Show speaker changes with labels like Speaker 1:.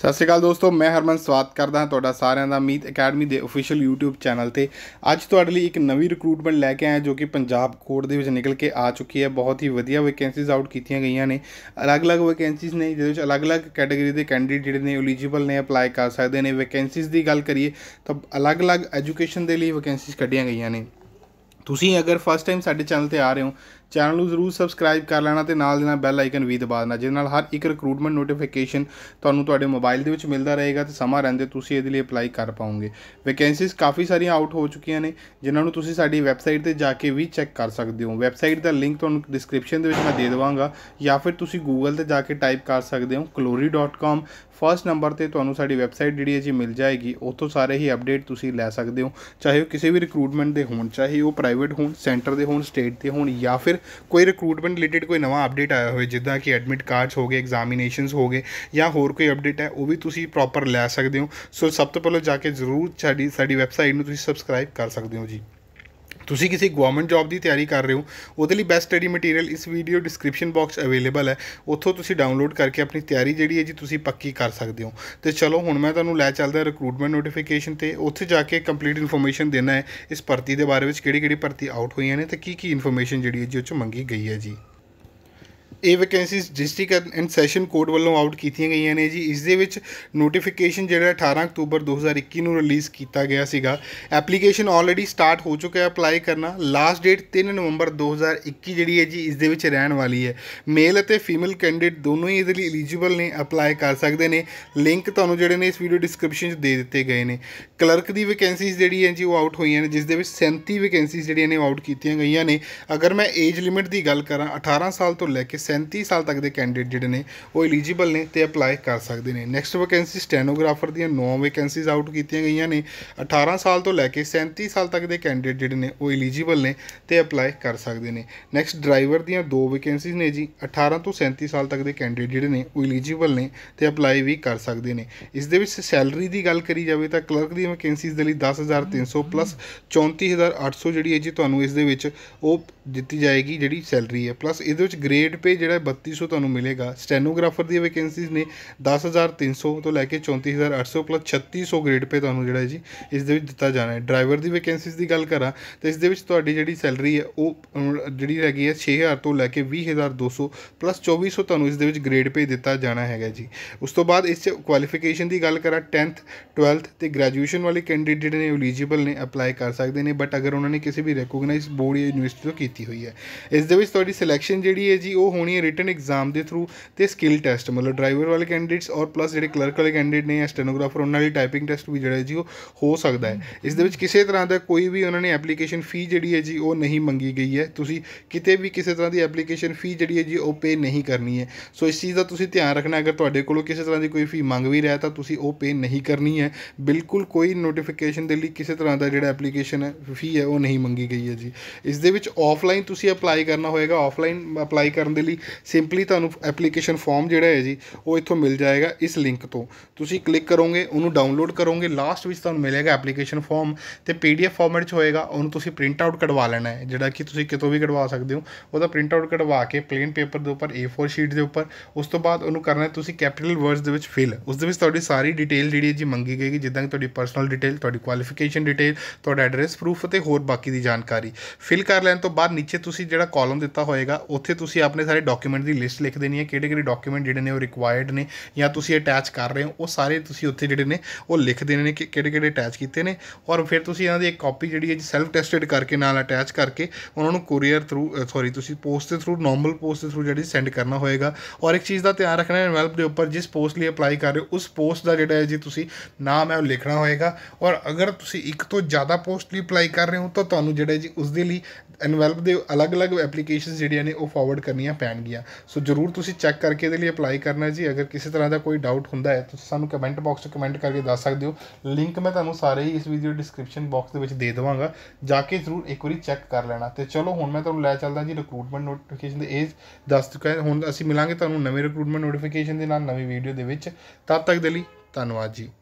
Speaker 1: ਸਤਿ ਸ਼੍ਰੀ ਅਕਾਲ ਦੋਸਤੋ ਮੈਂ ਹਰਮਨ ਸਵਾਗਤ ਕਰਦਾ ਹਾਂ ਤੁਹਾਡਾ ਸਾਰਿਆਂ ਦਾ ਮੀਤ ਅਕੈਡਮੀ ਦੇ ਅਫੀਸ਼ੀਅਲ YouTube ਚੈਨਲ ਤੇ ਅੱਜ ਤੁਹਾਡੇ ਲਈ ਇੱਕ ਨਵੀਂ ਰਿਕਰੂਟਮੈਂਟ ਲੈ ਕੇ ਆਇਆ ਜੋ ਕਿ ਪੰਜਾਬ ਕੋਰਟ ਦੇ ਵਿੱਚ ਨਿਕਲ ਕੇ ਆ ਚੁੱਕੀ ਹੈ ਬਹੁਤ ਹੀ ਵਧੀਆ ਵੈਕੈਂਸੀਜ਼ ਆਊਟ ਕੀਤੀਆਂ ਗਈਆਂ ਨੇ ਅਲੱਗ-ਅਲੱਗ ਵੈਕੈਂਸੀਜ਼ ਨੇ ਜਿਹਦੇ ਵਿੱਚ ਅਲੱਗ-ਅਲੱਗ ਕੈਟਾਗਰੀ ਦੇ ਕੈਂਡੀਡੇਟ ਜਿਹੜੇ ਨੇ ਐਲੀਜੀਬਲ ਨੇ ਅਪਲਾਈ ਕਰ ਸਕਦੇ ਨੇ ਵੈਕੈਂਸੀਜ਼ ਦੀ ਗੱਲ ਕਰੀਏ ਤਾਂ ਅਲੱਗ-ਅਲੱਗ ਐਜੂਕੇਸ਼ਨ ਦੇ ਲਈ ਵੈਕੈਂਸੀਜ਼ ਕੱਢੀਆਂ ਗਈਆਂ ਨੇ ਤੁਸੀਂ ਅਗਰ ਫਸਟ ਟਾਈਮ ਸਾਡੇ ਚੈਨਲ ਤੇ ਆ ਰਹੇ ਹੋ ਚੈਨਲ ਨੂੰ ਜ਼ਰੂਰ ਸਬਸਕ੍ਰਾਈਬ ਕਰ ਲੈਣਾ ਤੇ ਨਾਲ ਦੇ ਨਾਲ ਬੈਲ ਆਈਕਨ ਵੀ ਦਬਾ ਦੇਣਾ ਜਿਹਦੇ ਨਾਲ ਹਰ ਇੱਕ ਰਿਕਰੂਟਮੈਂਟ ਨੋਟੀਫਿਕੇਸ਼ਨ ਤੁਹਾਨੂੰ ਤੁਹਾਡੇ ਮੋਬਾਈਲ ਦੇ ਵਿੱਚ ਮਿਲਦਾ ਰਹੇਗਾ ਤੇ ਸਮਾਂ ਰਹਿੰਦੇ ਤੁਸੀਂ ਇਹਦੇ ਲਈ ਅਪਲਾਈ ਕਰ ਪਾਓਗੇ ਵੈਕੈਂਸੀਜ਼ ਕਾਫੀ ਸਾਰੀਆਂ ਆਊਟ ਹੋ ਚੁੱਕੀਆਂ ਨੇ ਜਿਨ੍ਹਾਂ ਨੂੰ ਤੁਸੀਂ ਸਾਡੀ ਵੈਬਸਾਈਟ ਤੇ ਜਾ ਕੇ ਵੀ ਚੈੱਕ ਕਰ ਸਕਦੇ ਹੋ ਵੈਬਸਾਈਟ ਦਾ ਲਿੰਕ ਤੁਹਾਨੂੰ ਡਿਸਕ੍ਰਿਪਸ਼ਨ ਦੇ ਵਿੱਚ ਮੈਂ ਦੇ ਦਵਾਂਗਾ ਜਾਂ ਫਿਰ ਤੁਸੀਂ ਗੂਗਲ ਤੇ ਜਾ ਕੇ ਟਾਈਪ ਕਰ ਸਕਦੇ ਹੋ glory.com ਫਰਸਟ ਨੰਬਰ ਤੇ ਤੁਹਾਨੂੰ ਸਾਡੀ ਵੈਬਸਾਈਟ ਜਿਹੜੀ ਹੈ ਜੀ ਮਿਲ ਜਾਏਗੀ ਉੱਥੋਂ ਸਾਰੇ ਹੀ ਅਪਡੇਟ ਤੁਸੀਂ ਲੈ ਸਕਦੇ ਹੋ ਚਾਹੇ ਉਹ ਕਿਸੇ ਵੀ ਰਿਕਰੂਟਮੈਂਟ ਦੇ ਹੋਣ ਚਾਹੇ ਉਹ ਪ੍ਰਾਈਵੇਟ ਹੋਣ ਸੈਂਟਰ ਦੇ ਹੋਣ ਸਟੇਟ ਦੇ ਹੋਣ ਜਾਂ ਫਿਰ ਕੋਈ ਰਿਕਰੂਟਮੈਂਟ ਰਿਲੇਟਡ ਕੋਈ ਨਵਾਂ ਅਪਡੇਟ ਆਇਆ ਹੋਵੇ ਜਿੱਦਾਂ ਕਿ ਐਡਮਿਟ ਕਾਰਡਸ ਹੋ ਗਏ ਐਗਜ਼ਾਮੀਨੇਸ਼ਨਸ ਹੋ ਗਏ ਜਾਂ ਹੋਰ ਕੋਈ ਅਪਡੇਟ ਹੈ ਉਹ ਵੀ ਤੁਸੀਂ ਪ੍ਰੋਪਰ ਲੈ ਸਕਦੇ ਹੋ ਸੋ ਸਭ ਤੋਂ ਪਹਿਲਾਂ ਜਾ ਕੇ ਜ਼ਰੂਰ ਸਾਡੀ ਸਾਡੀ ਵੈਬਸਾਈਟ ਨੂੰ ਤੁਸੀਂ ਸਬਸਕ੍ਰਾਈਬ ਕਰ ਸਕਦੇ ਹੋ ਜੀ ਤੁਸੀਂ ਕਿਸੇ ਗਵਰਨਮੈਂਟ ਜੌਬ ਦੀ ਤਿਆਰੀ ਕਰ ਰਹੇ ਹੋ ਉਹਦੇ ਲਈ ਬੈਸਟ ਸਟੱਡੀ ਮਟੀਰੀਅਲ ਇਸ ਵੀਡੀਓ ਡਿਸਕ੍ਰਿਪਸ਼ਨ ਬਾਕਸ ਅਵੇਲੇਬਲ ਹੈ ਉੱਥੋਂ ਤੁਸੀਂ ਡਾਊਨਲੋਡ ਕਰਕੇ ਆਪਣੀ ਤਿਆਰੀ ਜਿਹੜੀ ਹੈ ਜੀ ਤੁਸੀਂ ਪੱਕੀ ਕਰ ਸਕਦੇ ਹੋ ਤੇ ਚਲੋ ਹੁਣ ਮੈਂ ਤੁਹਾਨੂੰ ਲੈ ਚੱਲਦਾ ਰਿਕਰੂਟਮੈਂਟ ਨੋਟੀਫਿਕੇਸ਼ਨ ਤੇ ਉੱਥੇ ਜਾ ਕੇ ਕੰਪਲੀਟ ਇਨਫੋਰਮੇਸ਼ਨ ਦੇਣਾ ਹੈ ਇਸ ਭਰਤੀ ਦੇ ਬਾਰੇ ਵਿੱਚ ਕਿਹੜੀ ਕਿਹੜੀ ਭਰਤੀ ਆਊਟ ਹੋਈਆਂ ਨੇ ਤੇ ਕੀ ਕੀ ਇਨਫੋਰਮੇਸ਼ਨ ਜਿਹੜੀ ਹੈ ਜੀ ਉਹ ਚ ਮੰਗੀ ਗਈ ਹੈ ਜੀ ਇਹ vacancies district and session court ਵੱਲੋਂ ਆਊਟ ਕੀਤੀਆਂ ਗਈਆਂ ਨੇ ਜੀ ਇਸ ਦੇ ਵਿੱਚ ਨੋਟੀਫਿਕੇਸ਼ਨ ਜਿਹੜਾ 18 ਅਕਤੂਬਰ 2021 ਨੂੰ ਰਿਲੀਜ਼ ਕੀਤਾ ਗਿਆ ਸੀਗਾ ਐਪਲੀਕੇਸ਼ਨ ਆਲਰੇਡੀ ਸਟਾਰਟ ਹੋ ਚੁੱਕਿਆ ਹੈ ਅਪਲਾਈ ਕਰਨਾ ਲਾਸਟ ਡੇਟ 3 ਨਵੰਬਰ 2021 ਜਿਹੜੀ ਹੈ ਜੀ ਇਸ ਦੇ ਵਿੱਚ ਰਹਿਣ ਵਾਲੀ ਹੈ ਮੇਲ ਅਤੇ ਫੀਮੇਲ ਕੈਂਡੀਡੇਟ ਦੋਨੋਂ ਹੀ ਇਸ ਲਈ ਐਲੀਜੀਬਲ ਨੇ ਅਪਲਾਈ ਕਰ ਸਕਦੇ ਨੇ ਲਿੰਕ ਤੁਹਾਨੂੰ ਜਿਹੜੇ ਨੇ ਇਸ ਵੀਡੀਓ ਡਿਸਕ੍ਰਿਪਸ਼ਨ 'ਚ ਦੇ ਦਿੱਤੇ ਗਏ ਨੇ ਕਲਰਕ ਦੀ ਵੈਕੈਂਸੀਜ਼ ਜਿਹੜੀ ਹੈ ਜੀ ਉਹ ਆਊਟ ਹੋਈਆਂ ਨੇ ਜਿਸ ਦੇ ਵਿੱਚ 37 ਵੈਕੈਂਸੀਜ਼ ਜਿਹੜੀਆਂ ਨੇ ਆਊਟ ਕੀਤੀਆਂ ਗਈਆਂ ਨੇ ਅਗਰ ਮੈਂ ਏਜ ਲਿਮਿਟ ਦੀ ਗੱਲ ਕਰਾਂ 18 ਸਾਲ ਤੋਂ ਲੈ ਕੇ 37 ਸਾਲ ਤੱਕ ਦੇ ਕੈਂਡੀਡੇਟ ਜਿਹੜੇ ਨੇ ਉਹ ਐਲੀਜੀਬਲ ਨੇ ਤੇ ਅਪਲਾਈ ਕਰ ਸਕਦੇ ਨੇ ਨੈਕਸਟ ਵੈਕੈਂਸੀ ਸਟੈਨੋਗ੍ਰਾਫਰ ਦੀਆਂ 9 ਵੈਕੈਂਸੀਜ਼ ਆਊਟ ਕੀਤੀਆਂ ਗਈਆਂ ਨੇ 18 ਸਾਲ ਤੋਂ ਲੈ ਕੇ 37 ਸਾਲ ਤੱਕ ਦੇ ਕੈਂਡੀਡੇਟ ਜਿਹੜੇ ਨੇ ਉਹ ਐਲੀਜੀਬਲ ਨੇ ਤੇ ਅਪਲਾਈ ਕਰ ਸਕਦੇ ਨੇ ਨੈਕਸਟ ਡਰਾਈਵਰ ਦੀਆਂ 2 ਵੈਕੈਂਸੀਜ਼ ਨੇ ਜੀ 18 ਤੋਂ 37 ਸਾਲ ਤੱਕ ਦੇ ਕੈਂਡੀਡੇਟ ਜਿਹੜੇ ਨੇ ਉਹ ਐਲੀਜੀਬਲ ਨੇ ਤੇ ਅਪਲਾਈ ਵੀ ਕਰ ਸਕਦੇ ਨੇ ਇਸ ਦੇ ਵਿੱਚ ਸੈਲਰੀ ਦੀ ਗੱਲ ਕਰੀ ਜਾਵੇ ਤਾਂ ਕਲਰਕ ਦੀਆਂ ਵੈਕੈਂਸੀਜ਼ ਦੇ ਲਈ 10300 ਪਲੱਸ 34800 ਜਿਹੜੀ ਹੈ ਜੀ ਤੁਹਾਨੂੰ ਇਸ ਦੇ ਵਿੱਚ ਉਹ ਦਿੱਤੀ ਜਾਏਗੀ ਜਿਹੜੀ ਸੈਲਰੀ ਹੈ ਪਲੱਸ ਇਹਦੇ ਵਿੱਚ ਗ੍ਰੇਡ ਪੇ ਜਿਹੜਾ 3200 ਤੁਹਾਨੂੰ ਮਿਲੇਗਾ ਸਟੈਨੋਗ੍ਰਾਫਰ ਦੀ ਵੈਕੈਂਸੀਜ਼ ਨੇ 10300 ਤੋਂ ਲੈ ਕੇ 34800 ਪਲੱਸ 3600 ਗ੍ਰੇਡ ਪੇ ਤੁਹਾਨੂੰ ਜਿਹੜਾ ਜੀ ਇਸ ਦੇ ਵਿੱਚ ਦਿੱਤਾ ਜਾਣਾ ਹੈ ਡਰਾਈਵਰ ਦੀ ਵੈਕੈਂਸੀਜ਼ ਦੀ ਗੱਲ ਕਰਾਂ ਤਾਂ ਇਸ ਦੇ ਵਿੱਚ ਤੁਹਾਡੀ ਜਿਹੜੀ ਸੈਲਰੀ ਹੈ ਉਹ ਜਿਹੜੀ ਹੈਗੀ ਹੈ 6000 ਤੋਂ ਲੈ ਕੇ 20200 ਪਲੱਸ 2400 ਤੁਹਾਨੂੰ ਇਸ ਦੇ ਵਿੱਚ ਗ੍ਰੇਡ ਪੇ ਦਿੱਤਾ ਜਾਣਾ ਹੈਗਾ ਜੀ ਉਸ ਤੋਂ ਬਾਅਦ ਇਸ 'ਚ ਕੁਆਲੀਫਿਕੇਸ਼ਨ ਦੀ ਗੱਲ ਕਰਾਂ 10th 12th ਤੇ ਗ੍ਰੈਜੂਏਸ਼ਨ ਵਾਲੇ ਕੈਂਡੀਡੇਟ ਨੇ ਐਲੀਜੀਬਲ ਨੇ ਅਪਲਾਈ ਕਰ ਸਕਦੇ ਨੇ ਬਟ ਅਗਰ ਉਹਨਾਂ ਨੇ ਕਿਸੇ ਵੀ ਰੈਕੋਗਨਾਈਜ਼ਡ ਬੋਰਡ ਜਾਂ ਯੂਨੀਵਰਸਿਟੀ ਤੋਂ ਕੀਤੀ ਹੋਈ ਹੈ ਇਸ ਦੇ ਵਿੱਚ ਤੁਹਾਡੀ ਸਿਲੈਕਸ਼ਨ ਜਿਹੜੀ ਹੈ ਜੀ ਉਹ ਹੋਣੀ ਕਰਨੀ ਹੈ ਰਿਟਨ ਐਗਜ਼ਾਮ ਦੇ ਥਰੂ ਤੇ ਸਕਿੱਲ ਟੈਸਟ ਮਤਲਬ ਡਰਾਈਵਰ ਵਾਲੇ ਕੈਂਡੀਡੇਟਸ ਔਰ ਪਲੱਸ ਜਿਹੜੇ ਕਲਰਕ ਵਾਲੇ ਕੈਂਡੀਡੇਟ ਨੇ ਜਾਂ ਸਟੈਨੋਗ੍ਰਾਫਰ ਉਹਨਾਂ ਲਈ ਟਾਈਪਿੰਗ ਟੈਸਟ ਵੀ ਜਿਹੜਾ ਜੀ ਉਹ ਹੋ ਸਕਦਾ ਹੈ ਇਸ ਦੇ ਵਿੱਚ ਕਿਸੇ ਤਰ੍ਹਾਂ ਦਾ ਕੋਈ ਵੀ ਉਹਨਾਂ ਨੇ ਐਪਲੀਕੇਸ਼ਨ ਫੀ ਜਿਹੜੀ ਹੈ ਜੀ ਉਹ ਨਹੀਂ ਮੰਗੀ ਗਈ ਹੈ ਤੁਸੀਂ ਕਿਤੇ ਵੀ ਕਿਸੇ ਤਰ੍ਹਾਂ ਦੀ ਐਪਲੀਕੇਸ਼ਨ ਫੀ ਜਿਹੜੀ ਹੈ ਜੀ ਉਹ ਪੇ ਨਹੀਂ ਕਰਨੀ ਹੈ ਸੋ ਇਸ ਚੀਜ਼ ਦਾ ਤੁਸੀਂ ਧਿਆਨ ਰੱਖਣਾ ਅਗਰ ਤੁਹਾਡੇ ਕੋਲੋਂ ਕਿਸੇ ਤਰ੍ਹਾਂ ਦੀ ਕੋਈ ਫੀ ਮੰਗ ਵੀ ਰਿਹਾ ਤਾਂ ਤੁਸੀਂ ਉਹ ਪੇ ਨਹੀਂ ਕਰਨੀ ਹੈ ਬਿਲਕੁਲ ਕੋਈ ਨੋਟੀਫਿਕੇਸ਼ਨ ਦੇ ਲਈ ਕਿਸੇ ਤਰ੍ਹਾਂ ਦਾ ਜਿਹੜਾ ਐਪਲੀਕੇਸ਼ਨ ਹੈ ਫੀ ਹੈ ਉਹ ਨਹੀਂ ਮੰਗੀ ਗਈ ਹੈ ਜੀ ਇਸ ਦੇ ਵਿੱਚ ਆਫਲਾਈਨ ਤੁਸੀਂ ਅਪਲਾਈ ਕਰਨਾ ਹੋਏਗਾ ਆਫਲਾਈਨ ਅਪਲਾਈ ਕਰਨ ਦੇ ਲਈ ਲਈ ਸਿੰਪਲੀ ਤੁਹਾਨੂੰ ਐਪਲੀਕੇਸ਼ਨ ਫਾਰਮ ਜਿਹੜਾ ਹੈ ਜੀ ਉਹ ਇੱਥੋਂ ਮਿਲ ਜਾਏਗਾ ਇਸ ਲਿੰਕ ਤੋਂ ਤੁਸੀਂ ਕਲਿੱਕ ਕਰੋਗੇ ਉਹਨੂੰ ਡਾਊਨਲੋਡ ਕਰੋਗੇ ਲਾਸਟ ਵਿੱਚ ਤੁਹਾਨੂੰ ਮਿਲੇਗਾ ਐਪਲੀਕੇਸ਼ਨ ਫਾਰਮ ਤੇ ਪੀਡੀਐਫ ਫਾਰਮੈਟ 'ਚ ਹੋਏਗਾ ਉਹਨੂੰ ਤੁਸੀਂ ਪ੍ਰਿੰਟ ਆਊਟ ਕਢਵਾ ਲੈਣਾ ਹੈ ਜਿਹੜਾ ਕਿ ਤੁਸੀਂ ਕਿਤੋਂ ਵੀ ਕਢਵਾ ਸਕਦੇ ਹੋ ਉਹਦਾ ਪ੍ਰਿੰਟ ਆਊਟ ਕਢਵਾ ਕੇ ਪਲੇਨ ਪੇਪਰ ਦੇ ਉੱਪਰ A4 ਸ਼ੀਟ ਦੇ ਉੱਪਰ ਉਸ ਤੋਂ ਬਾਅਦ ਉਹਨੂੰ ਕਰਨਾ ਹੈ ਤੁਸੀਂ ਕੈਪੀਟਲ ਵਰਡਸ ਦੇ ਵਿੱਚ ਫਿਲ ਉਸ ਦੇ ਵਿੱਚ ਤੁਹਾਡੀ ਸਾਰੀ ਡਿਟੇਲ ਜਿਹੜੀ ਹੈ ਜੀ ਮੰਗੀ ਗਈ ਜਿੱਦਾਂ ਕਿ ਤੁਹਾਡੀ ਪਰਸਨਲ ਡਿਟੇਲ ਤੁਹਾਡੀ ਕੁਆਲੀਫਿਕੇਸ਼ਨ ਡਿਟੇਲ ਤੁਹਾਡਾ ਐਡਰੈਸ ਪ੍ਰੂਫ ਅਤੇ ਹੋਰ ਬਾਕੀ ਦੀ ਜਾਣਕਾਰੀ ਫਿਲ ਕਰ ਲੈਣ ਤੋਂ ਬਾਅਦ ਨੀਚੇ ਤੁਸੀਂ ਜਿਹੜਾ ਕਾਲਮ ਦਿੱਤਾ ਹੋਏਗਾ ਉੱਥੇ ਤੁਸੀਂ ਆਪਣੇ ਸਾਰੇ ਡਾਕੂਮੈਂਟ ਦੀ ਲਿਸਟ ਲਿਖ ਦੇਣੀ ਹੈ ਕਿਹੜੇ ਕਿਹੜੇ ਡਾਕੂਮੈਂਟ ਜਿਹੜੇ ਨੇ ਉਹ ਰਿਕੁਆਇਰਡ ਨੇ ਜਾਂ ਤੁਸੀਂ ਅਟੈਚ ਕਰ ਰਹੇ ਹੋ ਉਹ ਸਾਰੇ ਤੁਸੀਂ ਉੱਥੇ ਜਿਹੜੇ ਨੇ ਉਹ ਲਿਖ ਦੇਣੇ ਨੇ ਕਿ ਕਿਹੜੇ ਕਿਹੜੇ ਅਟੈਚ ਕੀਤੇ ਨੇ ਔਰ ਫਿਰ ਤੁਸੀਂ ਇਹਨਾਂ ਦੀ ਇੱਕ ਕਾਪੀ ਜਿਹੜੀ ਹੈ ਸੈਲਫ ਟੈਸਟਡ ਕਰਕੇ ਨਾਲ ਅਟੈਚ ਕਰਕੇ ਉਹਨਾਂ ਨੂੰ ਕੋਰੀਅਰ ਥਰੂ ਸੌਰੀ ਤੁਸੀਂ ਪੋਸਟ ਦੇ ਥਰੂ ਨਾਰਮਲ ਪੋਸਟ ਦੇ ਥਰੂ ਜਿਹੜੀ ਸੈਂਡ ਕਰਨਾ ਹੋਏਗਾ ਔਰ ਇੱਕ ਚੀਜ਼ ਦਾ ਧਿਆਨ ਰੱਖਣਾ ਹੈ ਐਨਵੈਲਪ ਦੇ ਉੱਪਰ ਜਿਸ ਪੋਸਟ ਲਈ ਅਪਲਾਈ ਕਰ ਰਹੇ ਹੋ ਉਸ ਪੋਸਟ ਦਾ ਜਿਹੜਾ ਹੈ ਜੀ ਤੁਸੀਂ ਨਾਮ ਹੈ ਉਹ ਲਿਖਣਾ ਹੋਏਗਾ ਔਰ ਅਗਰ ਤੁਸੀਂ ਇੱਕ ਤੋਂ ਜ਼ਿਆਦਾ ਪੋਸਟ ਲਈ ਅਪਲਾਈ ਕਰ ਰਹੇ ਹੋ ਤਾਂ ਤੁਹਾਨੂੰ ਜਿਹੜਾ ਜੀ ਉਸ ਦੇ ਲਈ ਐਨਵੈਲਪ ਦੇ ਅਲੱਗ-ਅਲੱਗ ਐਪਲੀਕੇਸ਼ਨਸ ਜਿਹੜੀਆਂ ਨੇ ਉਹ ਫਾਰਵਰਡ ਕਰਨੀਆਂ ਪੈਣ ਪੈਣਗੀਆਂ ਸੋ ਜਰੂਰ ਤੁਸੀਂ ਚੈੱਕ ਕਰਕੇ ਇਹਦੇ ਲਈ ਅਪਲਾਈ ਕਰਨਾ ਜੀ ਅਗਰ ਕਿਸੇ ਤਰ੍ਹਾਂ ਦਾ ਕੋਈ ਡਾਊਟ ਹੁੰਦਾ ਹੈ ਤੁਸੀਂ ਸਾਨੂੰ ਕਮੈਂਟ ਬਾਕਸ 'ਚ ਕਮੈਂਟ ਕਰਕੇ ਦੱਸ ਸਕਦੇ ਹੋ ਲਿੰਕ ਮੈਂ ਤੁਹਾਨੂੰ ਸਾਰੇ ਹੀ ਇਸ ਵੀਡੀਓ ਡਿਸਕ੍ਰਿਪਸ਼ਨ ਬਾਕਸ ਦੇ ਵਿੱਚ ਦੇ ਦਵਾਂਗਾ ਜਾ ਕੇ ਜ਼ਰੂਰ ਇੱਕ ਵਾਰੀ ਚੈੱਕ ਕਰ ਲੈਣਾ ਤੇ ਚਲੋ ਹੁਣ ਮੈਂ ਤੁਹਾਨੂੰ ਲੈ ਚੱਲਦਾ ਜੀ ਰਿਕਰੂਟਮੈਂਟ ਨੋਟੀਫਿਕੇਸ਼ਨ ਦੇ ਇਹ ਦੱਸ ਚੁੱਕਾ ਹੁਣ ਅਸੀਂ ਮਿਲਾਂਗੇ ਤੁਹਾਨੂੰ ਨਵੇਂ ਰਿਕਰੂਟਮੈਂਟ ਨੋਟੀਫਿਕੇਸ਼ਨ ਦੇ ਨਾਲ ਨਵੀਂ ਵੀਡੀਓ ਦੇ ਵਿੱਚ ਤਦ ਤੱਕ ਦੇ ਲਈ ਧੰਨਵਾਦ ਜੀ